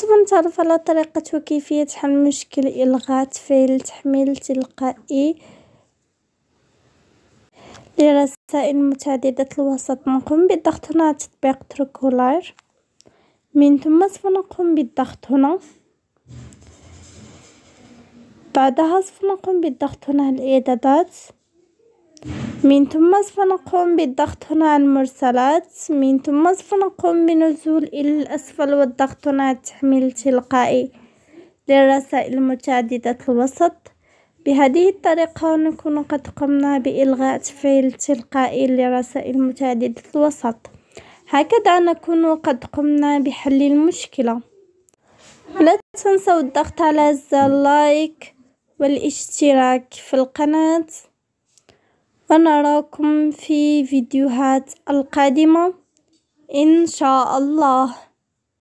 سوف نتعرف على طريقة وكيفية حل مشكل إلغاء تفعيل التحميل التلقائي لرسائل متعددة الوسط، نقوم بالضغط هنا على تطبيق ترك من ثم سوف نقوم بالضغط هنا، بعدها سوف نقوم بالضغط هنا على الإعدادات. من ثم نقوم بالضغط هنا على المرسلات من ثم نقوم بنزول إلى الأسفل والضغط هنا على التحميل التلقائي للرسائل المتعددة الوسط بهذه الطريقة نكون قد قمنا بإلغاء تفعيل تلقائي لرسائل متعددة الوسط هكذا نكون قد قمنا بحل المشكلة لا تنسوا الضغط على زر لايك والاشتراك في القناة ونراكم في فيديوهات القادمة إن شاء الله